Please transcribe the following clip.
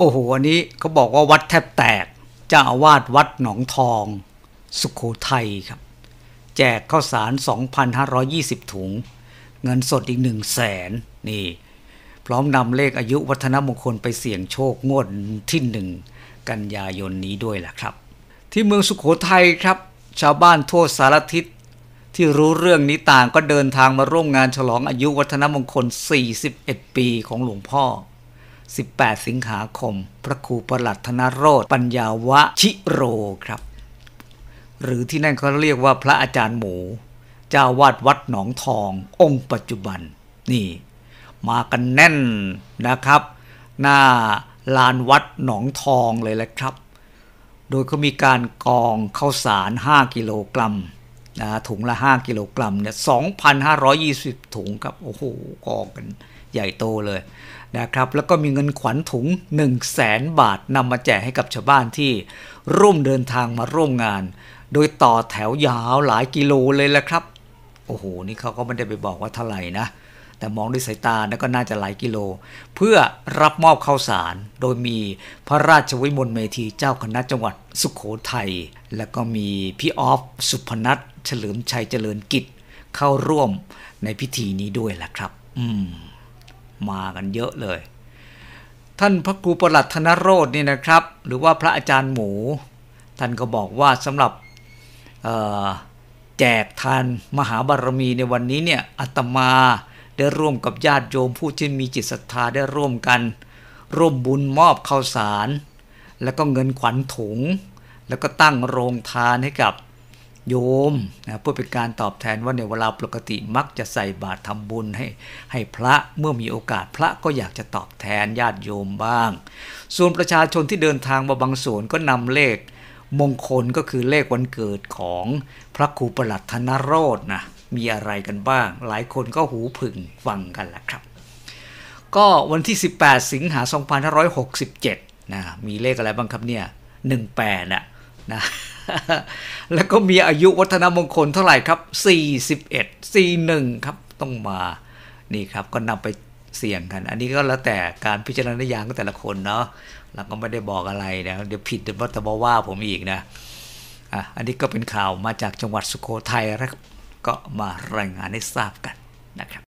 โอ้โหอันนี้เขาบอกว่าวัดแทบแตกเจ้าอาวาสวัดหนองทองสุขโขทัยครับ แจกข้าวสาร 2,520 ถุงเงินสดอีก 1 0 0 0 0แสนนี่ พร้อมนำเลขอายุวัฒนมงคลไปเสี่ยงโชคงวดที่หนึ่งกันยายนนี้ด้วยล่ะครับ ที่เมืองสุขโขทัยครับ ชาวบ้านทั่วสารทิศที่รู้เรื่องนี้ต่างก็เดินทางมาร่วมงานฉลองอายุวัฒนมงคล 41 ปีของหลวงพ่อ18สิงหาคม พระครูประหลัดธนโรธปัญญาวะชิโรครับ หรือที่นั่นเขาเรียกว่าพระอาจารย์หมูเจ้าวาดวัดหนองทององค์ปัจจุบันนี่ มากันแน่นนะครับ หน้าลานวัดหนองทองเลยแหละครับ โดยเขามีการกองข้าวสาร 5 กิโลกรัมนะถุงละ 5 กิโลกรัมเนี่ย2,520 ถุงครับ โอ้โหกองกันใหญ่โตเลยนะครับ แล้วก็มีเงินขวัญถุง 1 0 0 0 0แสนบาทนำมาแจกให้กับชาวบ้านที่ร่วมเดินทางมาร่วมงาน โดยต่อแถวยาวหลายกิโลเลยแหละครับ โอ้โห นี่เขาก็ไม่ได้ไปบอกว่าเท่าไหร่นะแต่มองด้วยสายตาแล้วก็น่าจะหลายกิโล เพื่อรับมอบข้าวสาร โดยมีพระราชวิมลเมธี เจ้าคณะจังหวัดสุขโขทัยแล้วก็มีพี่ออฟสุพนัทเฉลิมชัยเจริญกิจ เข้าร่วมในพิธีนี้ด้วยแหละครับ อืมมากันเยอะเลย ท่านพระครูประหลัดธนโรจนี่นะครับ หรือว่าพระอาจารย์หมู ท่านก็บอกว่าสำหรับแจกทานมหาบารมีในวันนี้เนี่ยอาตมาได้ร่วมกับญาติโยมผู้ที่มีจิตศรัทธาได้ร่วมกัน ร่วมบุญมอบข้าวสาร แล้วก็เงินขวัญถุง แล้วก็ตั้งโรงทานให้กับโยมนะเพื่อเป็นการตอบแทนว่าในเวลาปกติมักจะใส่บาตรทำบุญให้ ให้พระเมื่อมีโอกาสพระก็อยากจะตอบแทนญาติโยมบ้าง ส่วนประชาชนที่เดินทางมาบางส่วนก็นำเลขมงคลก็คือเลขวันเกิดของพระครูประหลัดธนโรจนะมีอะไรกันบ้าง หลายคนก็หูผึ่งฟังกันแหละครับ ก็วันที่ 18 สิงหา 2567นะมีเลขอะไรบ้างครับเนี่ย 18น่ะนะแล้วก็มีอายุวัฒนมงคลเท่าไหร่ครับ 41 41ครับต้องมา นี่ครับก็นำไปเสี่ยงกัน อันนี้ก็แล้วแต่การพิจารณาญาณของแต่ละคนเนาะเราก็ไม่ได้บอกอะไรนะเดี๋ยวผิดเดี๋ยวจะมาว่าผมอีกนะอ่ะอันนี้ก็เป็นข่าวมาจากจังหวัดสุโขทัยนะครับก็มารายงานให้ทราบกันนะครับ